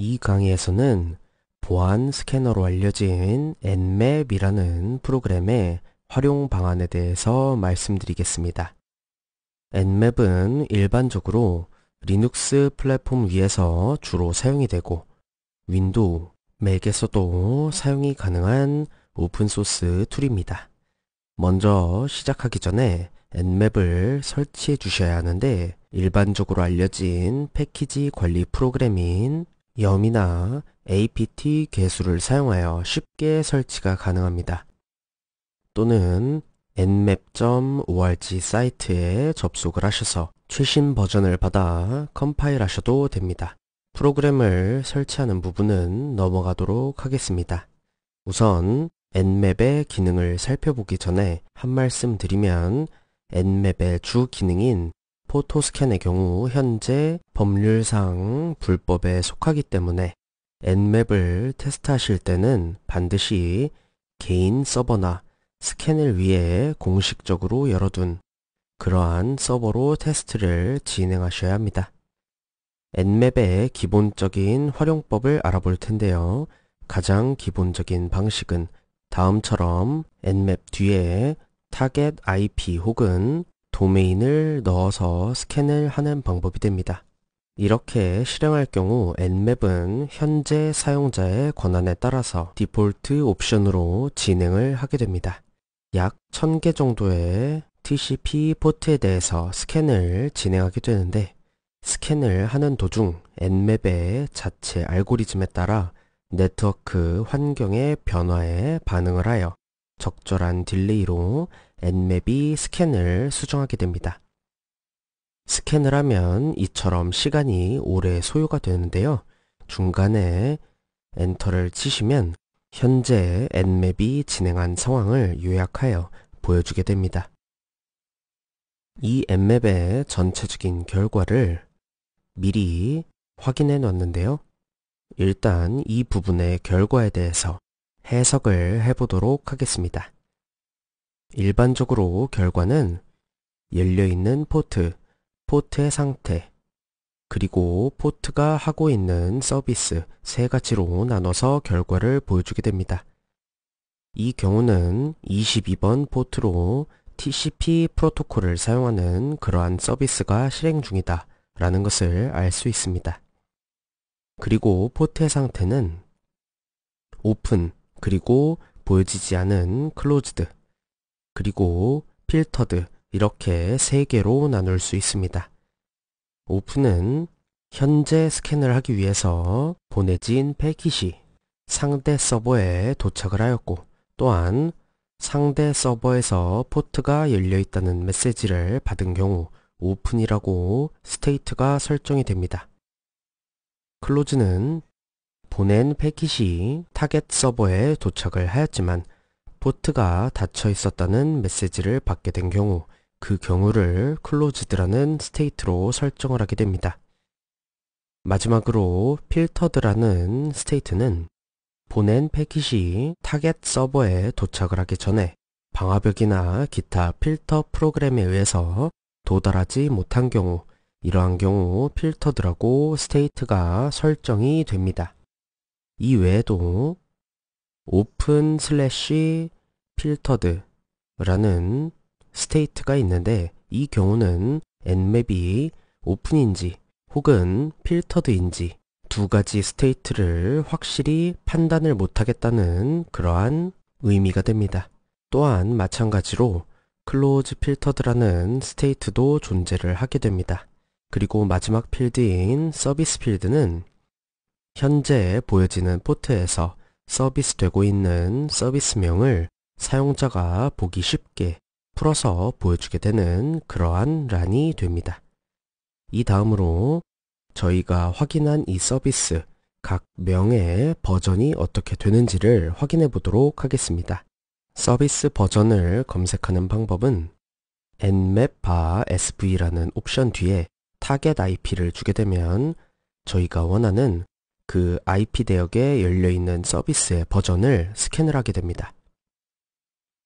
이 강의에서는 보안 스캐너로 알려진 엔맵이라는 프로그램의 활용 방안에 대해서 말씀드리겠습니다. 엔맵은 일반적으로 리눅스 플랫폼 위에서 주로 사용이 되고 윈도우, 맥에서도 사용이 가능한 오픈소스 툴입니다. 먼저 시작하기 전에 엔맵을 설치해 주셔야 하는데 일반적으로 알려진 패키지 관리 프로그램인 염이나 apt 개수를 사용하여 쉽게 설치가 가능합니다. 또는 nmap.org 사이트에 접속을 하셔서 최신 버전을 받아 컴파일하셔도 됩니다. 프로그램을 설치하는 부분은 넘어가도록 하겠습니다. 우선 nmap의 기능을 살펴보기 전에 한 말씀 드리면 nmap의 주 기능인 포토스캔의 경우 현재 법률상 불법에 속하기 때문에 N맵을 테스트하실 때는 반드시 개인 서버나 스캔을 위해 공식적으로 열어둔 그러한 서버로 테스트를 진행하셔야 합니다. N맵의 기본적인 활용법을 알아볼 텐데요. 가장 기본적인 방식은 다음처럼 N맵 뒤에 타겟 IP 혹은 도메인을 넣어서 스캔을 하는 방법이 됩니다. 이렇게 실행할 경우 N맵은 현재 사용자의 권한에 따라서 디폴트 옵션으로 진행을 하게 됩니다. 약 1000개 정도의 TCP 포트에 대해서 스캔을 진행하게 되는데 스캔을 하는 도중 N맵의 자체 알고리즘에 따라 네트워크 환경의 변화에 반응을 하여 적절한 딜레이로 엔맵이 스캔을 수정하게 됩니다. 스캔을 하면 이처럼 시간이 오래 소요가 되는데요. 중간에 엔터를 치시면 현재 엔맵이 진행한 상황을 요약하여 보여주게 됩니다. 이엔맵의 전체적인 결과를 미리 확인해 놨는데요. 일단 이 부분의 결과에 대해서 해석을 해보도록 하겠습니다. 일반적으로 결과는 열려있는 포트, 포트의 상태, 그리고 포트가 하고 있는 서비스 세 가지로 나눠서 결과를 보여주게 됩니다. 이 경우는 22번 포트로 TCP 프로토콜을 사용하는 그러한 서비스가 실행 중이다 라는 것을 알 수 있습니다. 그리고 포트의 상태는 오픈 그리고 보여지지 않은 클로즈드 그리고 필터드 이렇게 3개로 나눌 수 있습니다. 오픈은 현재 스캔을 하기 위해서 보내진 패킷이 상대 서버에 도착을 하였고 또한 상대 서버에서 포트가 열려 있다는 메시지를 받은 경우 오픈이라고 스테이트가 설정이 됩니다. 클로즈는 보낸 패킷이 타겟 서버에 도착을 하였지만 보트가 닫혀 있었다는 메시지를 받게 된 경우 그 경우를 클로즈드라는 스테이트로 설정을 하게 됩니다. 마지막으로 필터드라는 스테이트는 보낸 패킷이 타겟 서버에 도착을 하기 전에 방화벽이나 기타 필터 프로그램에 의해서 도달하지 못한 경우 이러한 경우 필터드라고 스테이트가 설정이 됩니다. 이 외에도 open s 필터드라는 스테이트가 있는데 이 경우는 n맵이 오픈인지 혹은 필터드인지 두 가지 스테이트를 확실히 판단을 못하겠다는 그러한 의미가 됩니다. 또한 마찬가지로 클로즈 필터드라는 스테이트도 존재를 하게 됩니다. 그리고 마지막 필드인 서비스 필드는 현재 보여지는 포트에서 서비스 되고 있는 서비스명을 사용자가 보기 쉽게 풀어서 보여주게 되는 그러한 란이 됩니다. 이 다음으로 저희가 확인한 이 서비스 각 명의 버전이 어떻게 되는지를 확인해 보도록 하겠습니다. 서비스 버전을 검색하는 방법은 nmap b a sv라는 옵션 뒤에 타겟 IP를 주게 되면 저희가 원하는 그 IP 대역에 열려있는 서비스의 버전을 스캔을 하게 됩니다.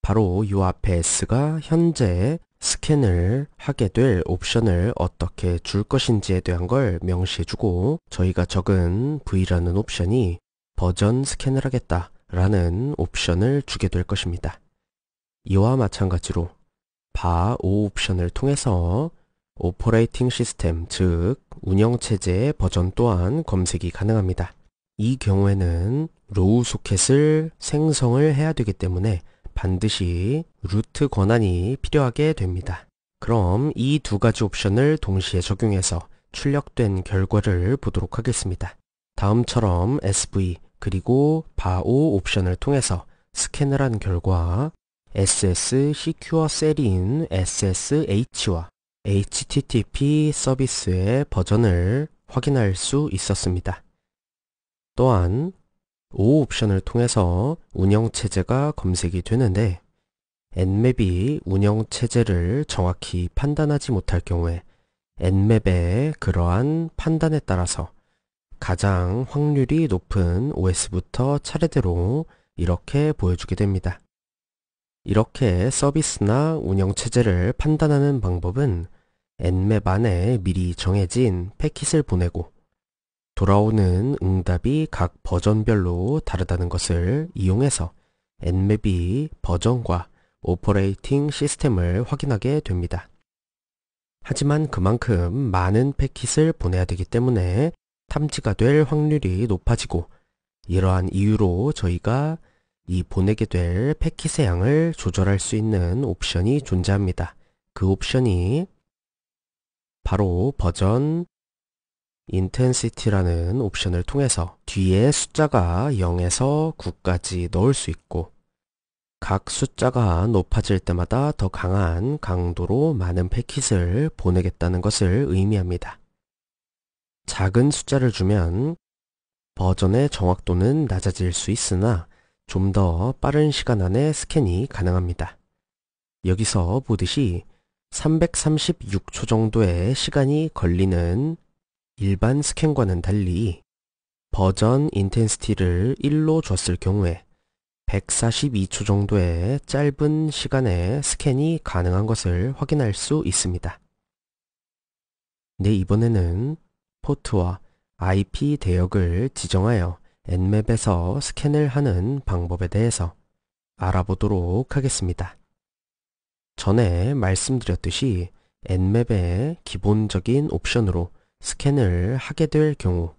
바로 요 앞에 S가 현재 스캔을 하게 될 옵션을 어떻게 줄 것인지에 대한 걸 명시해주고 저희가 적은 V라는 옵션이 버전 스캔을 하겠다 라는 옵션을 주게 될 것입니다. 이와 마찬가지로 바오 옵션을 통해서 오퍼레이팅 시스템 즉 운영체제의 버전 또한 검색이 가능합니다. 이 경우에는 로우 소켓을 생성을 해야 되기 때문에 반드시 루트 권한이 필요하게 됩니다. 그럼 이 두 가지 옵션을 동시에 적용해서 출력된 결과를 보도록 하겠습니다. 다음처럼 SV 그리고 바오 옵션을 통해서 스캔을 한 결과 SS s e c u 인 SSH와 HTTP 서비스의 버전을 확인할 수 있었습니다. 또한 O 옵션을 통해서 운영체제가 검색이 되는데 N맵이 운영체제를 정확히 판단하지 못할 경우에 N맵의 그러한 판단에 따라서 가장 확률이 높은 OS부터 차례대로 이렇게 보여주게 됩니다. 이렇게 서비스나 운영체제를 판단하는 방법은 N맵 안에 미리 정해진 패킷을 보내고 돌아오는 응답이 각 버전별로 다르다는 것을 이용해서 엔맵이 버전과 오퍼레이팅 시스템을 확인하게 됩니다. 하지만 그만큼 많은 패킷을 보내야 되기 때문에 탐지가 될 확률이 높아지고 이러한 이유로 저희가 이 보내게 될 패킷의 양을 조절할 수 있는 옵션이 존재합니다. 그 옵션이 바로 버전 intensity라는 옵션을 통해서 뒤에 숫자가 0에서 9까지 넣을 수 있고 각 숫자가 높아질 때마다 더 강한 강도로 많은 패킷을 보내겠다는 것을 의미합니다. 작은 숫자를 주면 버전의 정확도는 낮아질 수 있으나 좀 더 빠른 시간 안에 스캔이 가능합니다. 여기서 보듯이 336초 정도의 시간이 걸리는 일반 스캔과는 달리 버전 인텐스티를 1로 줬을 경우에 142초 정도의 짧은 시간에 스캔이 가능한 것을 확인할 수 있습니다. 네, 이번에는 포트와 IP 대역을 지정하여 엔맵에서 스캔을 하는 방법에 대해서 알아보도록 하겠습니다. 전에 말씀드렸듯이 엔맵의 기본적인 옵션으로 스캔을 하게 될 경우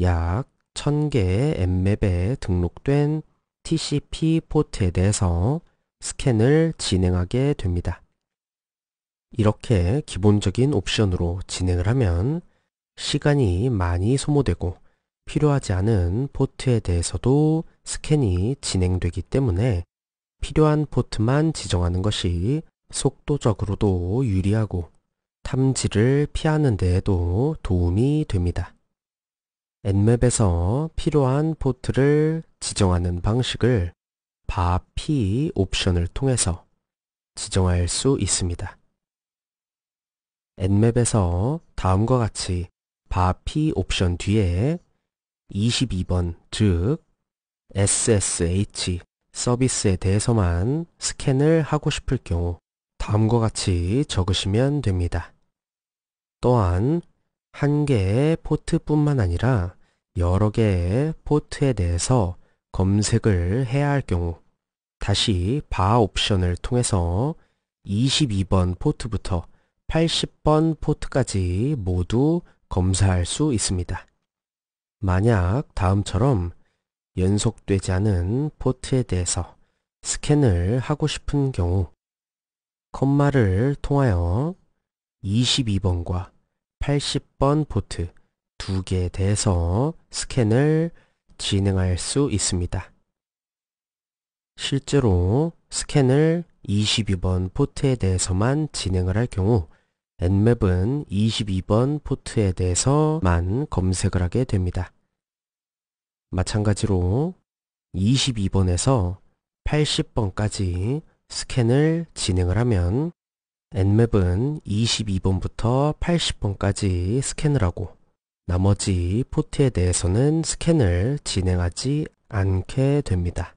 약 1000개의 앱맵에 등록된 TCP 포트에 대해서 스캔을 진행하게 됩니다. 이렇게 기본적인 옵션으로 진행을 하면 시간이 많이 소모되고 필요하지 않은 포트에 대해서도 스캔이 진행되기 때문에 필요한 포트만 지정하는 것이 속도적으로도 유리하고 탐지를 피하는 데에도 도움이 됩니다. 엔맵에서 필요한 포트를 지정하는 방식을 바피 옵션을 통해서 지정할 수 있습니다. 엔맵에서 다음과 같이 바피 옵션 뒤에 22번 즉 SSH 서비스에 대해서만 스캔을 하고 싶을 경우 다음과 같이 적으시면 됩니다. 또한 한 개의 포트뿐만 아니라 여러 개의 포트에 대해서 검색을 해야 할 경우 다시 바 옵션을 통해서 22번 포트부터 80번 포트까지 모두 검사할 수 있습니다. 만약 다음처럼 연속되지 않은 포트에 대해서 스캔을 하고 싶은 경우 컴마를 통하여 22번과 80번 보트 두 개에 대해서 스캔을 진행할 수 있습니다. 실제로 스캔을 22번 포트에 대해서만 진행을 할 경우 N맵은 22번 포트에 대해서만 검색을 하게 됩니다. 마찬가지로 22번에서 80번까지 스캔을 진행을 하면 엔맵은 22번부터 80번까지 스캔을 하고 나머지 포트에 대해서는 스캔을 진행하지 않게 됩니다.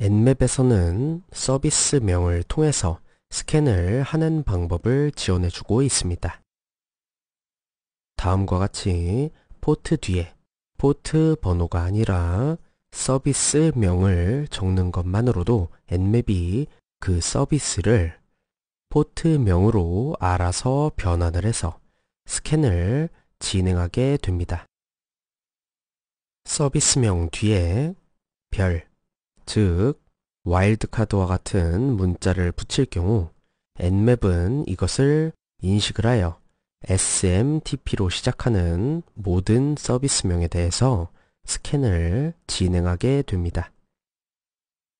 엔맵에서는 서비스명을 통해서 스캔을 하는 방법을 지원해주고 있습니다. 다음과 같이 포트 뒤에 포트 번호가 아니라 서비스명을 적는 것만으로도 엔맵이 그 서비스를 포트명으로 알아서 변환을 해서 스캔을 진행하게 됩니다. 서비스명 뒤에 별, 즉 와일드카드와 같은 문자를 붙일 경우 N맵은 이것을 인식을 하여 SMTP로 시작하는 모든 서비스명에 대해서 스캔을 진행하게 됩니다.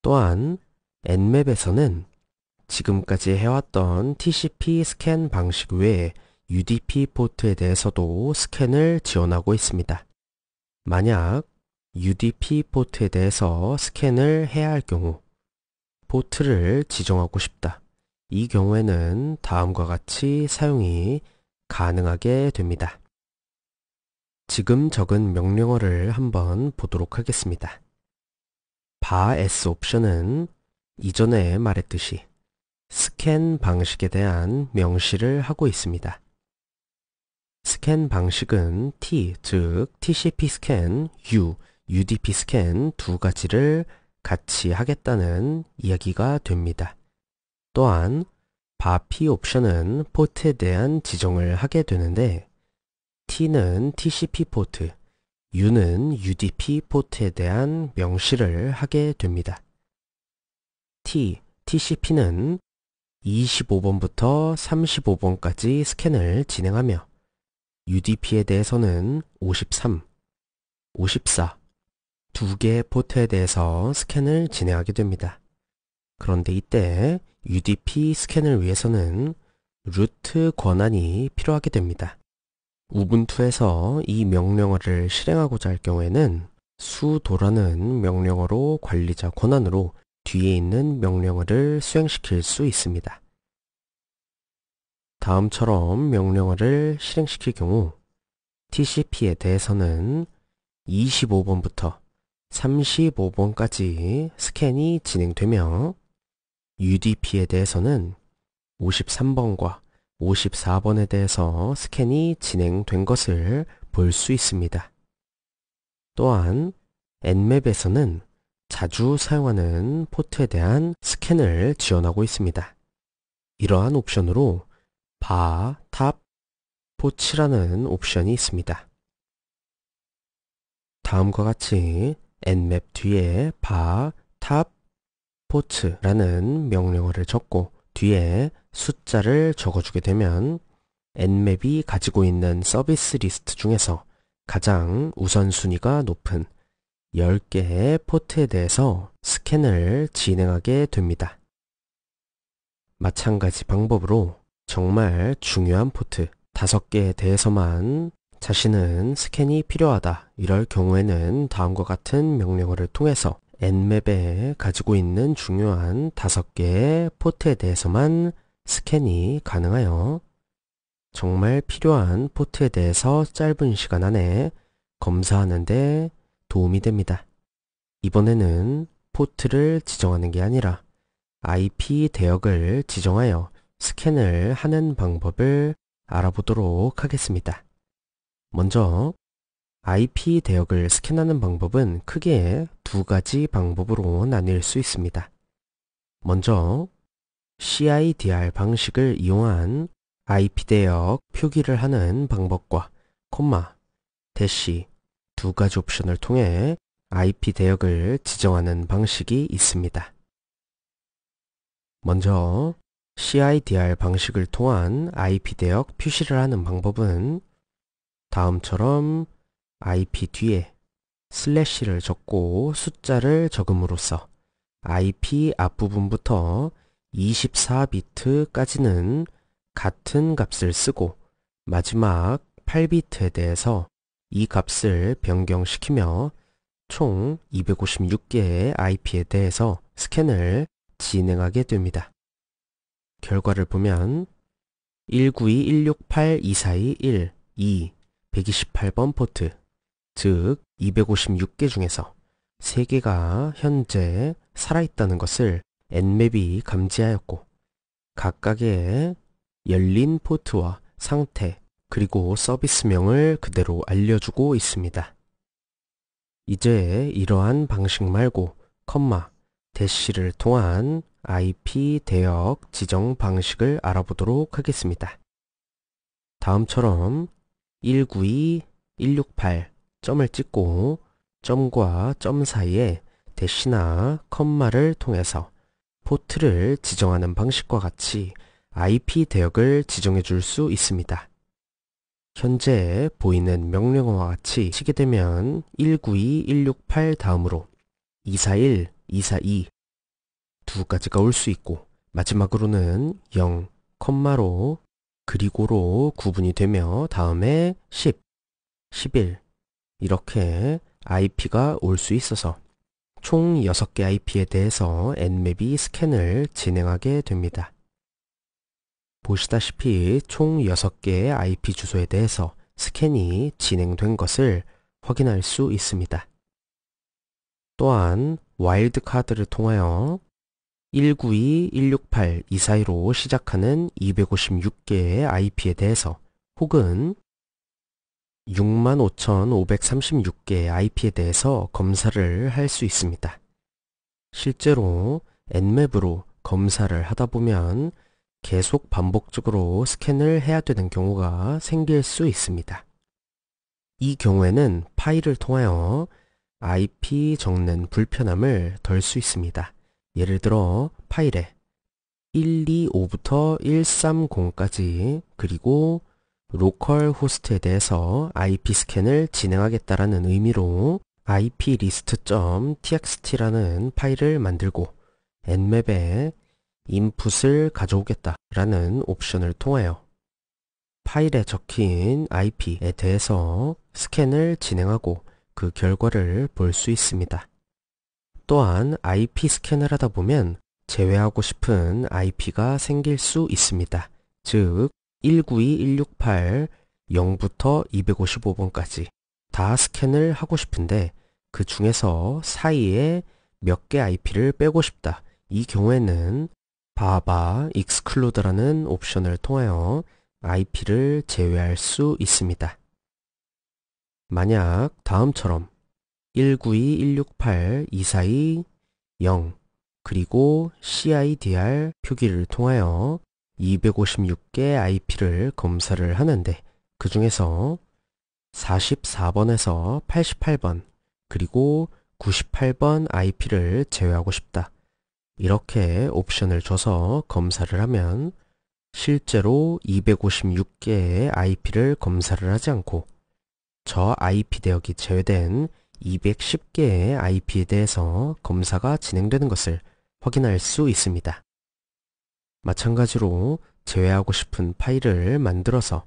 또한 N맵에서는 지금까지 해왔던 TCP 스캔 방식 외에 UDP 포트에 대해서도 스캔을 지원하고 있습니다. 만약 UDP 포트에 대해서 스캔을 해야 할 경우 포트를 지정하고 싶다. 이 경우에는 다음과 같이 사용이 가능하게 됩니다. 지금 적은 명령어를 한번 보도록 하겠습니다. 바 s 옵션은 이전에 말했듯이 스캔 방식에 대한 명시를 하고 있습니다. 스캔 방식은 T, 즉 TCP 스캔, U, UDP 스캔 두 가지를 같이 하겠다는 이야기가 됩니다. 또한 바피 옵션은 포트에 대한 지정을 하게 되는데 T는 TCP 포트, U는 UDP 포트에 대한 명시를 하게 됩니다. T, TCP는 25번부터 35번까지 스캔을 진행하며 UDP에 대해서는 53, 54, 두 개의 포트에 대해서 스캔을 진행하게 됩니다. 그런데 이때 UDP 스캔을 위해서는 루트 권한이 필요하게 됩니다. 우분투에서 이 명령어를 실행하고자 할 경우에는 수도라는 명령어로 관리자 권한으로 뒤에 있는 명령어를 수행시킬 수 있습니다. 다음처럼 명령어를 실행시킬 경우 TCP에 대해서는 25번부터 35번까지 스캔이 진행되며 UDP에 대해서는 53번과 54번에 대해서 스캔이 진행된 것을 볼 수 있습니다. 또한 N맵에서는 자주 사용하는 포트에 대한 스캔을 지원하고 있습니다. 이러한 옵션으로 바, 탑, 포치라는 옵션이 있습니다. 다음과 같이 n 맵 뒤에 바, 탑, 포츠라는 명령어를 적고 뒤에 숫자를 적어주게 되면 n 맵이 가지고 있는 서비스 리스트 중에서 가장 우선순위가 높은 10개의 포트에 대해서 스캔을 진행하게 됩니다. 마찬가지 방법으로 정말 중요한 포트 5개에 대해서만 자신은 스캔이 필요하다 이럴 경우에는 다음과 같은 명령어를 통해서 N맵에 가지고 있는 중요한 5개의 포트에 대해서만 스캔이 가능하여 정말 필요한 포트에 대해서 짧은 시간 안에 검사하는데 도움이 됩니다. 이번에는 포트를 지정하는 게 아니라 IP 대역을 지정하여 스캔을 하는 방법을 알아보도록 하겠습니다. 먼저 IP 대역을 스캔하는 방법은 크게 두 가지 방법으로 나뉠 수 있습니다. 먼저 CIDR 방식을 이용한 IP 대역 표기를 하는 방법과 콤마, 대시, 두 가지 옵션을 통해 IP 대역을 지정하는 방식이 있습니다. 먼저 CIDR 방식을 통한 IP 대역 표시를 하는 방법은 다음처럼 IP 뒤에 슬래시를 적고 숫자를 적음으로써 IP 앞부분부터 24비트까지는 같은 값을 쓰고 마지막 8비트에 대해서 이 값을 변경시키며 총 256개의 IP에 대해서 스캔을 진행하게 됩니다. 결과를 보면 192.168.242.1, 2, 128번 포트, 즉 256개 중에서 3개가 현재 살아있다는 것을 엔맵이 감지하였고 각각의 열린 포트와 상태, 그리고 서비스명을 그대로 알려주고 있습니다. 이제 이러한 방식 말고 컴마, 대시를 통한 IP 대역 지정 방식을 알아보도록 하겠습니다. 다음처럼 192168 점을 찍고 점과 점 사이에 대시나 컴마를 통해서 포트를 지정하는 방식과 같이 IP 대역을 지정해 줄 수 있습니다. 현재 보이는 명령어와 같이 치게 되면 192, 168 다음으로 241, 242 두 가지가 올 수 있고 마지막으로는 0, 컴마로 그리고로 구분이 되며 다음에 10, 11 이렇게 IP가 올 수 있어서 총 6개 IP에 대해서 N맵이 스캔을 진행하게 됩니다. 보시다시피 총 6개의 IP 주소에 대해서 스캔이 진행된 것을 확인할 수 있습니다. 또한 와일드카드를 통하여 192.168.242로 시작하는 256개의 IP에 대해서 혹은 65,536개의 IP에 대해서 검사를 할 수 있습니다. 실제로 엔맵으로 검사를 하다 보면 계속 반복적으로 스캔을 해야 되는 경우가 생길 수 있습니다. 이 경우에는 파일을 통하여 IP 적는 불편함을 덜 수 있습니다. 예를 들어 파일에 125부터 130까지 그리고 로컬 호스트에 대해서 IP 스캔을 진행하겠다라는 의미로 iplist.txt라는 파일을 만들고 nmap에 인풋을 가져오겠다라는 옵션을 통하여 파일에 적힌 IP에 대해서 스캔을 진행하고 그 결과를 볼 수 있습니다. 또한 IP 스캔을 하다 보면 제외하고 싶은 IP가 생길 수 있습니다. 즉, 192168 0부터 255번까지 다 스캔을 하고 싶은데 그 중에서 사이에 몇 개 IP를 빼고 싶다. 이 경우에는 바바 익스클 l 드라는 옵션을 통하여 IP를 제외할 수 있습니다. 만약 다음처럼 192.168.242.0 그리고 CIDR 표기를 통하여 256개 IP를 검사를 하는데 그 중에서 44번에서 88번 그리고 98번 IP를 제외하고 싶다. 이렇게 옵션을 줘서 검사를 하면 실제로 256개의 IP를 검사를 하지 않고 저 IP 대역이 제외된 210개의 IP에 대해서 검사가 진행되는 것을 확인할 수 있습니다. 마찬가지로 제외하고 싶은 파일을 만들어서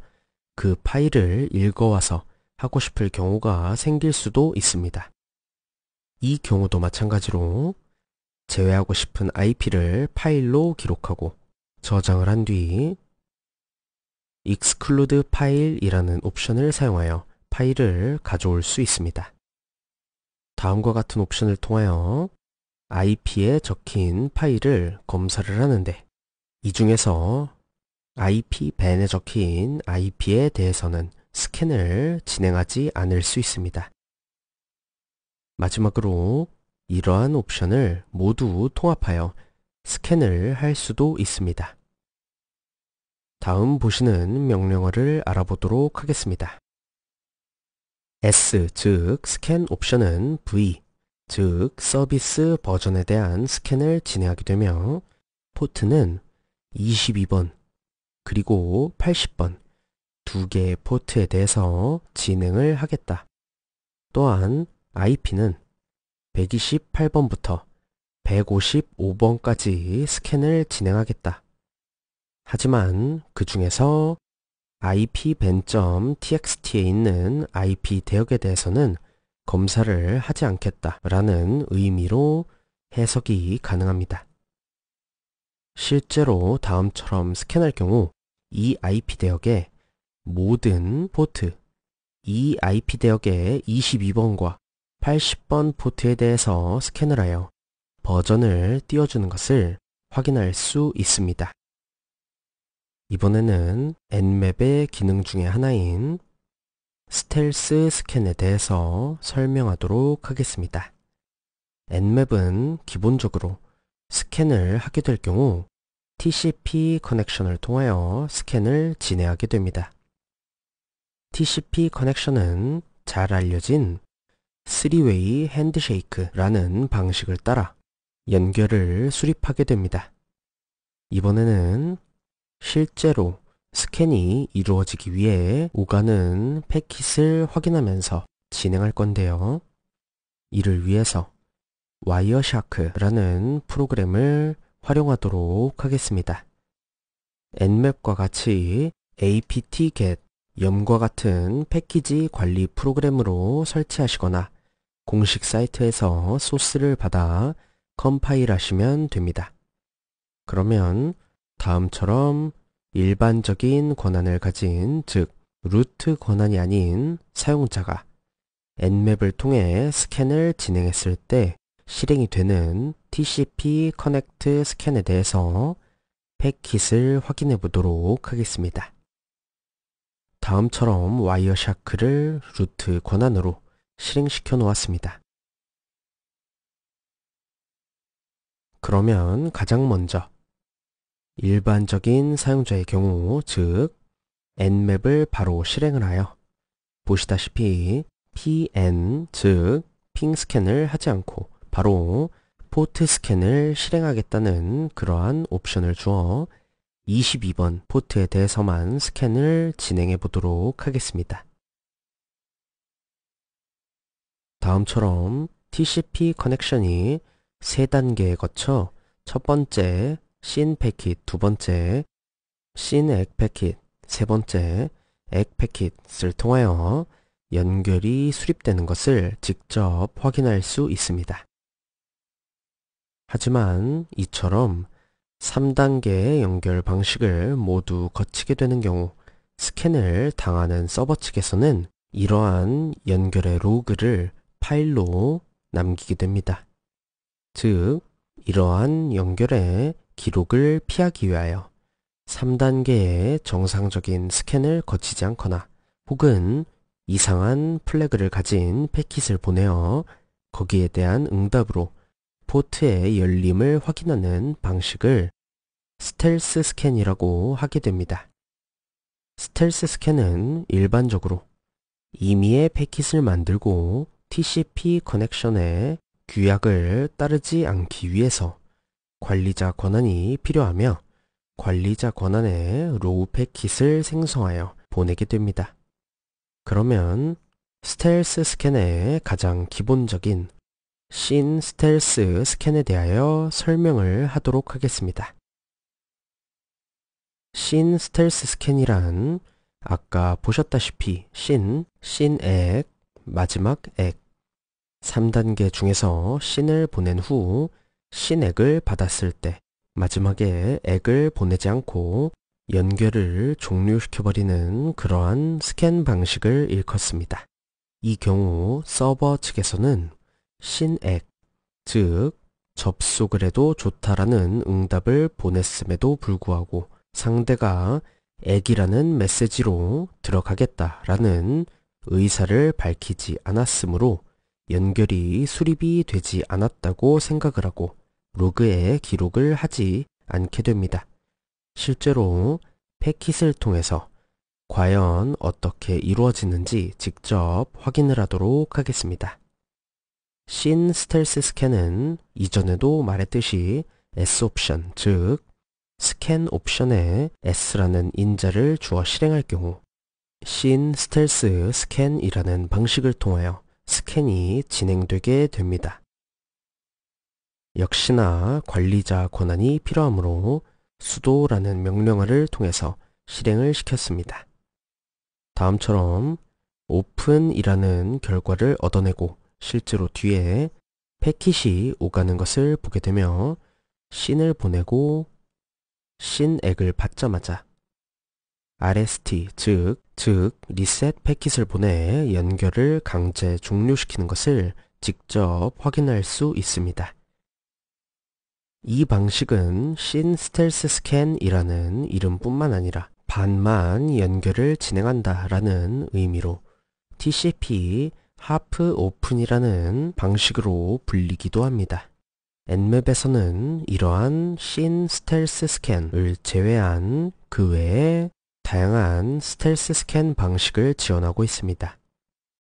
그 파일을 읽어와서 하고 싶을 경우가 생길 수도 있습니다. 이 경우도 마찬가지로 제외하고 싶은 IP를 파일로 기록하고 저장을 한 뒤 익스클루드 파일이라는 옵션을 사용하여 파일을 가져올 수 있습니다. 다음과 같은 옵션을 통하여 IP에 적힌 파일을 검사를 하는데 이 중에서 IP 밴에 적힌 IP에 대해서는 스캔을 진행하지 않을 수 있습니다. 마지막으로 이러한 옵션을 모두 통합하여 스캔을 할 수도 있습니다. 다음 보시는 명령어를 알아보도록 하겠습니다. S 즉 스캔 옵션은 V 즉 서비스 버전에 대한 스캔을 진행하게 되며 포트는 22번 그리고 80번 두 개의 포트에 대해서 진행을 하겠다. 또한 IP는 128번부터 155번까지 스캔을 진행하겠다. 하지만 그 중에서 ipben.txt에 있는 ip 대역에 대해서는 검사를 하지 않겠다 라는 의미로 해석이 가능합니다. 실제로 다음처럼 스캔할 경우 이 IP 대역의 모든 포트, 이 IP 대역의 22번과 80번 포트에 대해서 스캔을 하여 버전을 띄워주는 것을 확인할 수 있습니다. 이번에는 N맵의 기능 중의 하나인 스텔스 스캔에 대해서 설명하도록 하겠습니다. N맵은 기본적으로 스캔을 하게 될 경우 TCP 커넥션을 통하여 스캔을 진행하게 됩니다. TCP 커넥션은 잘 알려진 3웨이 핸드쉐이크라는 방식을 따라 연결을 수립하게 됩니다. 이번에는 실제로 스캔이 이루어지기 위해 오가는 패킷을 확인하면서 진행할 건데요. 이를 위해서 와이어샤크라는 프로그램을 활용하도록 하겠습니다. n m a p 과 같이 apt-get, 염과 같은 패키지 관리 프로그램으로 설치하시거나 공식 사이트에서 소스를 받아 컴파일 하시면 됩니다. 그러면 다음처럼 일반적인 권한을 가진 즉 루트 권한이 아닌 사용자가 N맵을 통해 스캔을 진행했을 때 실행이 되는 TCP 커넥트 스캔에 대해서 패킷을 확인해 보도록 하겠습니다. 다음처럼 와이어샤크를 루트 권한으로 실행시켜 놓았습니다. 그러면 가장 먼저 일반적인 사용자의 경우 즉 n맵을 바로 실행을 하여 보시다시피 pn 즉핑 스캔을 하지 않고 바로 포트 스캔을 실행하겠다는 그러한 옵션을 주어 22번 포트에 대해서만 스캔을 진행해 보도록 하겠습니다. 다음처럼 TCP 커넥션이 세 단계에 거쳐 첫 번째 씬 패킷, 두 번째 씬액 패킷, 세 번째 액 패킷을 통하여 연결이 수립되는 것을 직접 확인할 수 있습니다. 하지만 이처럼 3단계의 연결 방식을 모두 거치게 되는 경우 스캔을 당하는 서버 측에서는 이러한 연결의 로그를 파일로 남기게 됩니다. 즉, 이러한 연결의 기록을 피하기 위하여 3단계의 정상적인 스캔을 거치지 않거나 혹은 이상한 플래그를 가진 패킷을 보내어 거기에 대한 응답으로 포트의 열림을 확인하는 방식을 스텔스 스캔이라고 하게 됩니다. 스텔스 스캔은 일반적으로 임의의 패킷을 만들고 TCP 커넥션의 규약을 따르지 않기 위해서 관리자 권한이 필요하며 관리자 권한의 로우 패킷을 생성하여 보내게 됩니다. 그러면 스텔스 스캔의 가장 기본적인 신 스텔스 스캔에 대하여 설명을 하도록 하겠습니다. 신 스텔스 스캔이란 아까 보셨다시피 신, 신액 마지막 액 3단계 중에서 신을 보낸 후 신액을 받았을 때 마지막에 액을 보내지 않고 연결을 종료시켜버리는 그러한 스캔 방식을 일컫습니다. 이 경우 서버 측에서는 신액, 즉 접속을 해도 좋다라는 응답을 보냈음에도 불구하고 상대가 액이라는 메시지로 들어가겠다라는 의사를 밝히지 않았으므로 연결이 수립이 되지 않았다고 생각을 하고 로그에 기록을 하지 않게 됩니다. 실제로 패킷을 통해서 과연 어떻게 이루어지는지 직접 확인을 하도록 하겠습니다. 신 스텔스 스캔은 이전에도 말했듯이 S 옵션, 즉 스캔 옵션에 S라는 인자를 주어 실행할 경우 신 스텔스 스캔이라는 방식을 통하여 스캔이 진행되게 됩니다. 역시나 관리자 권한이 필요하므로 수도라는 명령어를 통해서 실행을 시켰습니다. 다음처럼 오픈이라는 결과를 얻어내고 실제로 뒤에 패킷이 오가는 것을 보게 되며 신을 보내고 신액을 받자마자 RST 즉, 즉 리셋 패킷을 보내 연결을 강제 종료시키는 것을 직접 확인할 수 있습니다. 이 방식은 신 스텔스 스캔이라는 이름뿐만 아니라 반만 연결을 진행한다 라는 의미로 TCP 하프 오픈이라는 방식으로 불리기도 합니다. 엔맵에서는 이러한 신 스텔스 스캔을 제외한 그 외에 다양한 스텔스 스캔 방식을 지원하고 있습니다.